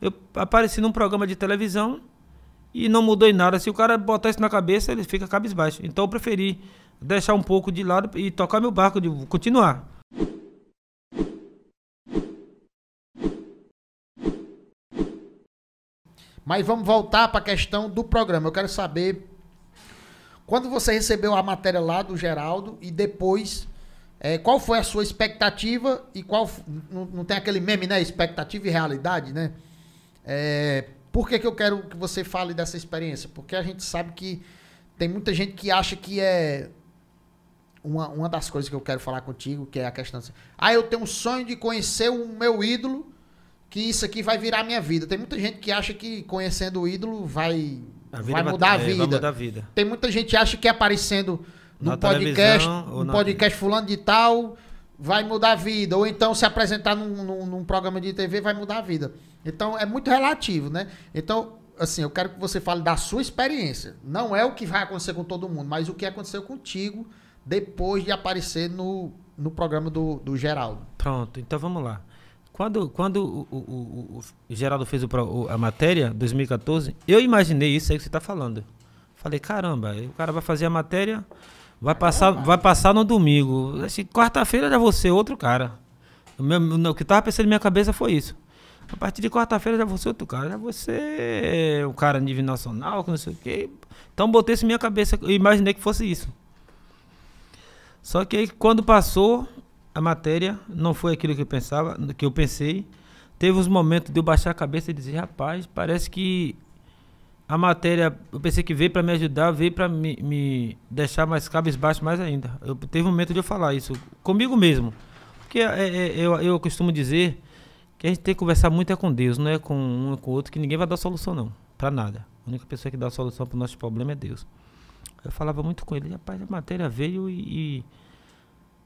Eu apareci num programa de televisão e não mudou em nada. Se o cara botar isso na cabeça, ele fica cabisbaixo. Então eu preferi deixar um pouco de lado e tocar meu barco, de continuar. Mas vamos voltar para a questão do programa. Eu quero saber quando você recebeu a matéria lá do Geraldo e depois é, qual foi a sua expectativa e qual não, não, tem aquele meme, né? Expectativa e realidade, né? É, por que, que eu quero que você fale dessa experiência? Porque a gente sabe que tem muita gente que acha que é uma, uma das coisas que eu quero falar contigo, que é a questão assim, ah, eu tenho um sonho de conhecer o meu ídolo, que isso aqui vai virar minha vida. Tem muita gente que acha que conhecendo o ídolo vai, vai, mudar, a é, vai mudar a vida. Tem muita gente que acha que é aparecendo no na podcast, no podcast fulano de tal, vai mudar a vida. Ou então se apresentar num, num, num, programa de TV vai mudar a vida. Então é muito relativo, né? Então, assim, eu quero que você fale da sua experiência. Não é o que vai acontecer com todo mundo, mas o que aconteceu contigo depois de aparecer no, no programa do, do Geraldo. Pronto, então vamos lá. Quando, quando o, o, o, o Geraldo fez a matéria, 2014, eu imaginei isso aí que você está falando. Falei, caramba, o cara vai fazer a matéria Vai passar, vai passar no domingo. Assim, quarta-feira já vou ser outro cara. O, meu, o que tava pensando na minha cabeça foi isso. A partir de quarta-feira já vou ser outro cara. Já vou ser o cara nível nacional, que não sei o quê. Então botei isso na minha cabeça Eu imaginei que fosse isso. Só que aí, quando passou a matéria, não foi aquilo que eu pensava, que eu pensei. Teve uns momentos de eu baixar a cabeça e dizer, rapaz, parece que a matéria, eu pensei que veio para me ajudar, veio para me, me, deixar mais cabisbaixo mais ainda. Eu teve um momento de eu falar isso comigo mesmo. Porque é, é, eu, eu costumo dizer que a gente tem que conversar muito é com Deus, não é com um com o outro, que ninguém vai dar solução não, para nada. A única pessoa que dá solução para o nosso problema é Deus. Eu falava muito com ele, rapaz, a matéria veio e,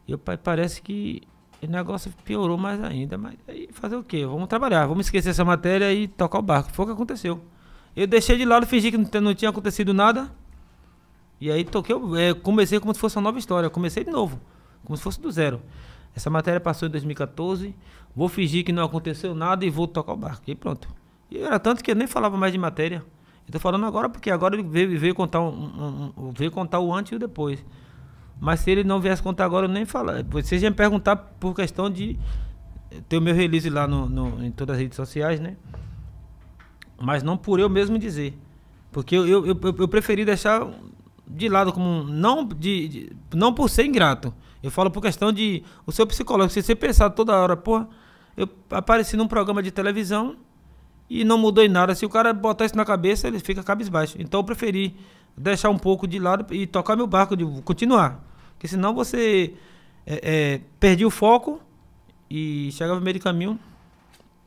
e, e parece que o negócio piorou mais ainda. Mas aí fazer o quê? Vamos trabalhar, vamos esquecer essa matéria e tocar o barco. Foi o que aconteceu. Eu deixei de lado, fingi que não, não tinha acontecido nada. E aí toquei, é, comecei como se fosse uma nova história. Comecei de novo, como se fosse do zero. Essa matéria passou em 2014. Vou fingir que não aconteceu nada e vou tocar o barco. E pronto. E era tanto que eu nem falava mais de matéria. Eu falando agora porque agora ele veio, veio contar, um, um, um, veio contar o antes e o depois. Mas se ele não viesse contar agora, eu nem falar. Vocês iam perguntar por questão de ter o meu release lá no, no, em todas as redes sociais, né? mas não por eu mesmo dizer. Porque eu, eu, eu, eu preferi deixar de lado como não de, de, não por ser ingrato. Eu falo por questão de o seu psicólogo, se você pensar toda hora, pô, eu apareci num programa de televisão e não mudou em nada. Se o cara botar isso na cabeça, ele fica cabisbaixo. Então eu preferi deixar um pouco de lado e tocar meu barco, de continuar. Porque senão você é, é o foco e chegava no meio do caminho,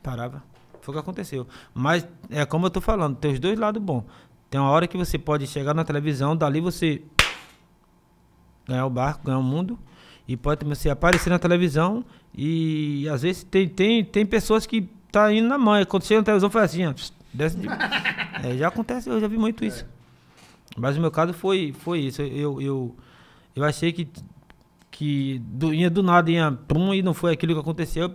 parava. Foi o que aconteceu. Mas é como eu tô falando, tem os dois lados bons. Tem uma hora que você pode chegar na televisão, dali você ganhar o barco, ganhar o mundo. E pode você aparecer na televisão e às vezes tem, tem, tem pessoas que tá indo na mãe. Quando chega na televisão foi assim, ó, desce de... é, já acontece, eu já vi muito isso. É. Mas no meu caso foi, foi isso. Eu, eu, eu achei que, que do, ia do nada, ia pum, e não foi aquilo que aconteceu. Eu,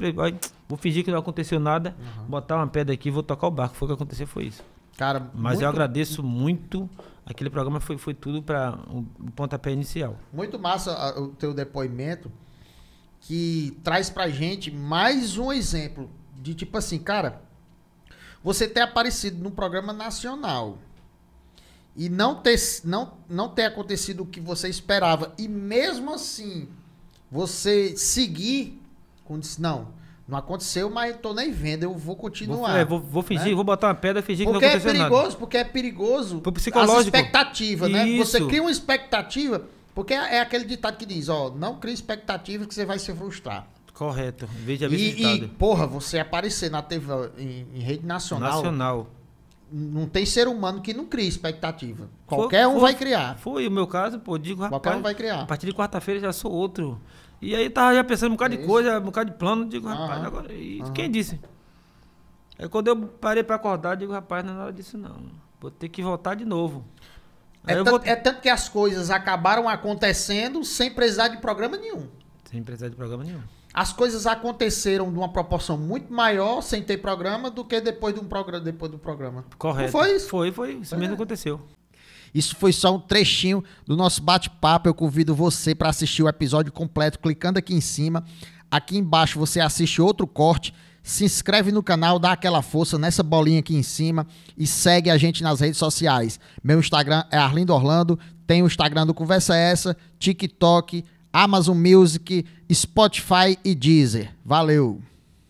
Vou fingir que não aconteceu nada, uhum. botar uma pedra aqui e vou tocar o barco. Foi o que aconteceu, foi isso. Cara, Mas muito... eu agradeço muito. Aquele programa foi, foi tudo para o um pontapé inicial. Muito massa o teu depoimento, que traz pra gente mais um exemplo de tipo assim, cara, você ter aparecido num programa nacional e não ter, não, não ter acontecido o que você esperava, e mesmo assim você seguir com disse, não, não aconteceu, mas eu tô nem vendo, eu vou continuar. Vou, é, vou, vou fingir, né? vou botar uma pedra e fingir porque que não aconteceu é perigoso, nada. Porque é perigoso, porque é perigoso as expectativas, né? Isso. Você cria uma expectativa, porque é, é aquele ditado que diz, ó, não cria expectativa que você vai se frustrar. Correto, veja bem e, e, porra, você aparecer na TV, em, em rede nacional... Nacional não tem ser humano que não crie expectativa. Qualquer foi, um foi, vai criar. Foi o meu caso, pô, digo, rapaz, Qualquer um vai criar. A partir de quarta-feira já sou outro. E aí tava já pensando um bocado é de coisa, um bocado de plano, digo, rapaz, agora. E uhum. quem disse? Aí quando eu parei para acordar, digo, rapaz, não é nada disso não. Vou ter que voltar de novo. É tanto, vou... é tanto que as coisas acabaram acontecendo sem precisar de programa nenhum. Sem precisar de programa nenhum as coisas aconteceram de uma proporção muito maior sem ter programa do que depois, de um programa, depois do programa. Correto. Não foi isso? Foi, foi. Isso é. mesmo aconteceu. Isso foi só um trechinho do nosso bate-papo. Eu convido você para assistir o episódio completo clicando aqui em cima. Aqui embaixo você assiste outro corte. Se inscreve no canal, dá aquela força nessa bolinha aqui em cima e segue a gente nas redes sociais. Meu Instagram é Arlindo Orlando, tem o Instagram do Conversa Essa, TikTok, Amazon Music, Spotify e Deezer. Valeu!